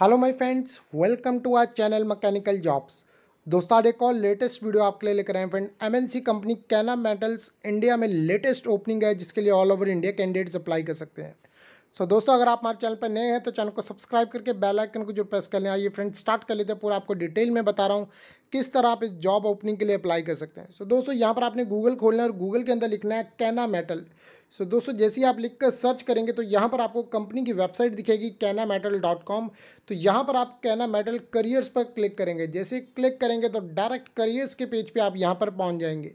Hello my friends welcome to our channel mechanical jobs दोस्तों आज एक और लेटेस्ट वीडियो आपके लिए लेकर आए हैं friend MNC company Kenna metals India में लेटेस्ट ओपनिंग है जिसके लिए all over India candidates apply कर सकते हैं सो so, दोस्तों अगर आप हमारे चैनल पर नए हैं तो चैनल को सब्सक्राइब करके बेलाइकन को जो प्रेस कर लें आइए फ्रेंड स्टार्ट कर लेते हैं पूरा आपको डिटेल में बता रहा हूँ किस तरह आप इस जॉब ओपनिंग के लिए अप्लाई कर सकते हैं सो so, दोस्तों यहाँ पर आपने गूगल खोलना है और गूगल के अंदर लिखना है कैना मेटल सो so, दोस्तों जैसे ही आप लिख कर सर्च करेंगे तो यहाँ पर आपको कंपनी की वेबसाइट दिखेगी कैना मेटल डॉट कॉम तो यहाँ पर आप कैना मेटल करियर्स पर क्लिक करेंगे जैसे क्लिक करेंगे तो डायरेक्ट करियर्स के पेज पे आप यहाँ पर पहुँच जाएंगे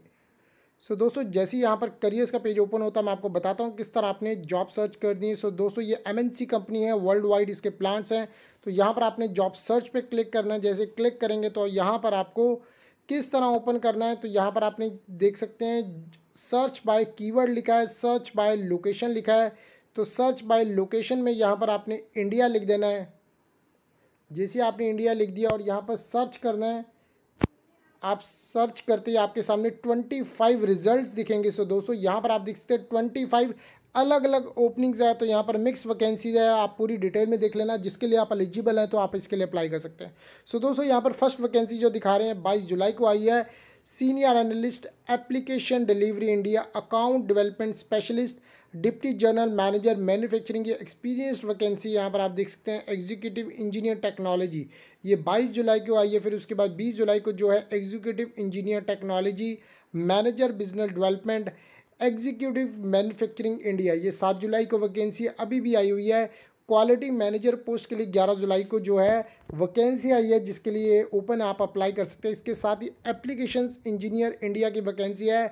सो so, दोस्तों जैसे ही यहाँ पर करियर्स का पेज ओपन होता है मैं आपको बताता हूँ किस तरह आपने जॉब सर्च कर दी है सो so, दोस्तों ये एम कंपनी है वर्ल्ड वाइड इसके प्लांट्स हैं तो यहाँ पर आपने जॉब सर्च पर क्लिक करना है जैसे क्लिक करेंगे तो यहाँ पर आपको किस तरह ओपन करना है तो यहाँ पर आपने देख सकते हैं सर्च बाय कीवर्ड लिखा है सर्च बाय लोकेशन लिखा है तो सर्च बाय लोकेशन में यहाँ पर आपने इंडिया लिख देना है जैसे आपने इंडिया लिख दिया और यहाँ पर सर्च करना है आप सर्च करते ही आपके सामने ट्वेंटी फाइव रिजल्ट दिखेंगे सो दोस्तों यहाँ पर आप देख सकते हैं ट्वेंटी फाइव अलग अलग ओपनिंग्स है तो यहाँ पर मिक्स वैकेंसीज है आप पूरी डिटेल में देख लेना जिसके लिए आप एलिजिबल हैं तो आप इसके लिए अप्लाई कर सकते हैं सो दोस्तों यहाँ पर फर्स्ट वैकेंसी जो दिखा रहे हैं बाईस जुलाई को आई है senior analyst application delivery India account development specialist deputy general manager manufacturing ये एक्सपीरियंस वैकेंसी यहाँ पर आप देख सकते हैं एग्जीक्यूटिव इंजीनियर टेक्नोलॉजी ये 22 जुलाई को आई है फिर उसके बाद 20 जुलाई को जो है executive engineer technology manager business development executive manufacturing India ये सात जुलाई को वैकेंसी अभी भी आई हुई है क्वालिटी मैनेजर पोस्ट के लिए 11 जुलाई को जो है वैकेंसी आई है जिसके लिए ओपन आप अप्लाई कर सकते हैं इसके साथ ही एप्लीकेशन इंजीनियर इंडिया की वैकेंसी है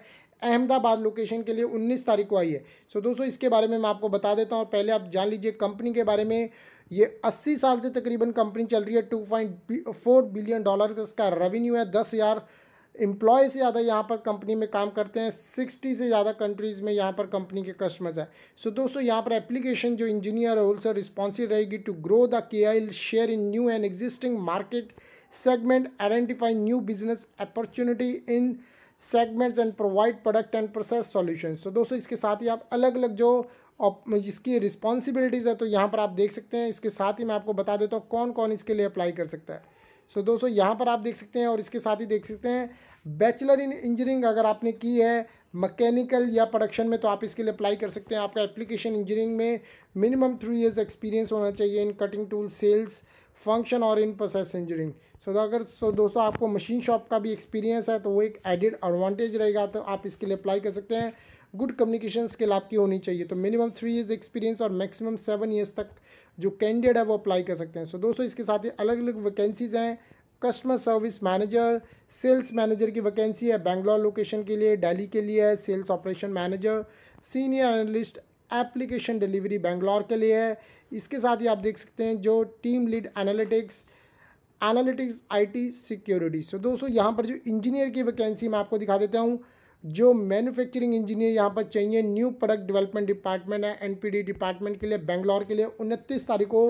अहमदाबाद लोकेशन के लिए 19 तारीख को आई है सो so, दोस्तों इसके बारे में मैं आपको बता देता हूँ और पहले आप जान लीजिए कंपनी के बारे में ये 80 साल से तकरीबन कंपनी चल रही है टू बिलियन डॉलर का इसका रेवेन्यू है दस हज़ार एम्प्लॉय से ज़्यादा यहाँ पर कंपनी में काम करते हैं सिक्सटी से ज़्यादा कंट्रीज़ में यहाँ पर कंपनी के कस्टमर्स हैं सो so, दोस्तों यहाँ पर एप्लीकेशन जो इंजीनियर रोल्स और रिस्पॉन्सिव रहेगी to grow the K I share in new and existing market segment identify new business opportunity in segments and provide product and process solution so दोस्तों इसके साथ ही आप अलग अलग जो इसकी रिस्पॉन्सिबिलिटीज़ है तो यहाँ पर आप देख सकते हैं इसके साथ ही मैं आपको बता देता हूँ कौन कौन इसके लिए अप्लाई कर सकता है सो so, दोस्तों यहाँ पर आप देख सकते हैं और इसके साथ ही देख सकते हैं बैचलर इन इंजीनियरिंग अगर आपने की है मैकेनिकल या प्रोडक्शन में तो आप इसके लिए अप्लाई कर सकते हैं आपका एप्लीकेशन इंजीनियरिंग में मिनिमम थ्री इयर्स एक्सपीरियंस होना चाहिए in cutting tool sales function और इन प्रोसेस इंजीनियरिंग सो अगर सो दोस्तों आपको मशीन शॉप का भी एक्सपीरियंस है तो वो एक एडिड एडवांटेज रहेगा तो आप इसके लिए अप्लाई कर सकते हैं गुड कम्युनिकेशन स्किल आपकी होनी चाहिए तो मिनिमम थ्री ईयर्स एक्सपीरियंस और मैक्सिमम सेवन ईयर्स तक जो कैंडिडेट है वो अप्लाई कर सकते हैं सो so दोस्तों इसके साथ ही अलग अलग वैकेंसीज़ हैं customer service manager sales manager की वैकेंसी है बैंगलोर लोकेशन के लिए दिल्ली के लिए है sales operation manager senior analyst application delivery Bangalore के लिए है इसके साथ ही आप देख सकते हैं जो team lead analytics analytics IT security so दोस्तों यहाँ पर जो इंजीनियर की वैकेंसी मैं आपको दिखा देता हूँ जो मैन्युफैक्चरिंग इंजीनियर यहाँ पर चाहिए न्यू प्रोडक्ट डेवलपमेंट डिपार्टमेंट है एनपीडी डिपार्टमेंट के लिए बेंगलौर के लिए उनतीस तारीख को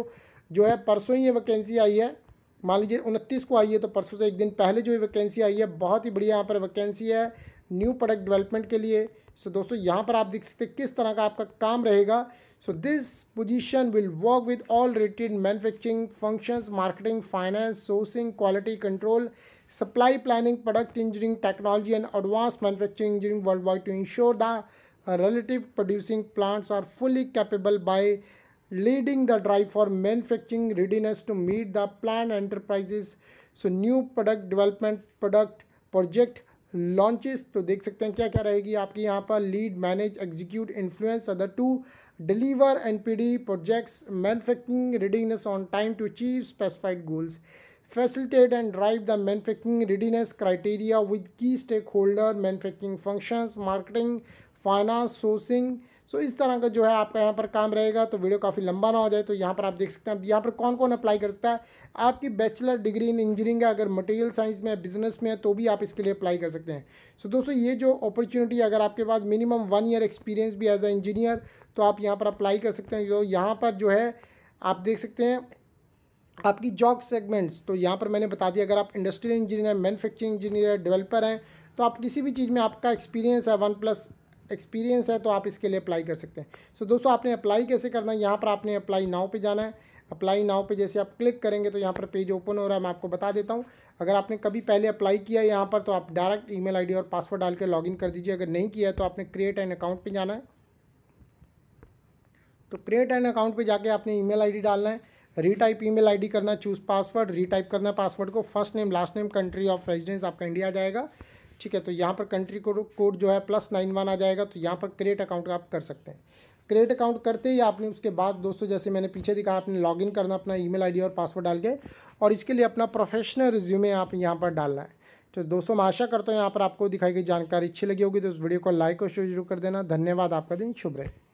जो है परसों ही ये वैकेंसी आई है मान लीजिए उनतीस को आई है तो परसों से एक दिन पहले जो ये वैकेंसी आई है बहुत ही बढ़िया यहाँ पर वैकेंसी है न्यू प्रोडक्ट डेवलपमेंट के लिए सो so, दोस्तों यहाँ पर आप देख सकते हैं किस तरह का आपका काम रहेगा so this position will work with all related manufacturing functions marketing finance sourcing quality control supply planning product engineering technology and advance manufacturing engineering world wide to ensure the relative producing plants are fully capable by leading the drive for manufacturing readiness to meet the planned enterprises so new product development product project launches to देख सकते हैं क्या क्या रहेगी आपकी यहाँ पर lead, manage, execute, influence other two deliver NPD projects, manufacturing readiness on time to achieve specified goals. facilitate and drive the manufacturing readiness criteria with key stakeholder manufacturing functions marketing finance sourcing so इस तरह का जो है आपका यहाँ पर काम रहेगा तो वीडियो काफ़ी लंबा ना हो जाए तो यहाँ पर आप देख सकते हैं यहाँ पर कौन कौन अप्लाई कर सकता है आपकी बैचलर डिग्री इन इंजीनियरिंग है अगर मटेरियल साइंस में बिजनेस में है तो भी आप इसके लिए अप्लाई कर सकते हैं सो दोस्तों ये जो अपॉर्चुनिटी अगर आपके पास मिनिमम वन ईयर एक्सपीरियंस भी एज ए इंजीनियर तो आप यहाँ पर अप्लाई कर सकते हैं जो तो यहाँ पर जो है आप देख सकते हैं आपकी जॉब सेगमेंट्स तो यहाँ पर मैंने बता दिया अगर आप industrial engineer manufacturing engineer developer हैं तो आप किसी भी चीज़ में आपका एक्सपीरियंस है वन प्लस एक्सपीरियंस है तो आप इसके लिए अप्लाई कर सकते हैं सो so, दोस्तों आपने अप्लाई कैसे करना है यहाँ पर आपने अप्लाई नाव पे जाना है अप्लाई नाव पे जैसे आप क्लिक करेंगे तो यहाँ पर पेज ओपन हो रहा है मैं आपको बता देता हूँ अगर आपने कभी पहले अप्लाई किया है यहाँ पर तो आप डायरेक्ट ई मेल और पासवर्ड डाल के लॉग कर दीजिए अगर नहीं किया है तो आपने क्रिएट एन अकाउंट पर जाना है तो क्रिएट एन अकाउंट पर जाके आपने ईमेल मेल डालना है रीटाइप ईमेल आईडी करना चूज़ पासवर्ड रीटाइप करना पासवर्ड को first name last name country of residence आपका इंडिया आ जाएगा ठीक है तो यहाँ पर कंट्री कोड जो है प्लस नाइन वन आ जाएगा तो यहाँ पर क्रिएट अकाउंट आप कर सकते हैं क्रिएट अकाउंट करते ही आपने उसके बाद दोस्तों जैसे मैंने पीछे दिखा आपने लॉगिन करना अपना ईमेल आईडी और पासवर्ड डाल के और इसके लिए अपना प्रोफेशनल रिज्यूमे आप यहाँ पर डालना है तो दोस्तों मैं आशा करता हूँ यहाँ पर आपको दिखाई गई जानकारी अच्छी लगी होगी तो उस वीडियो को लाइक और शेयर जरूर कर देना धन्यवाद आपका दिन शुभ रहे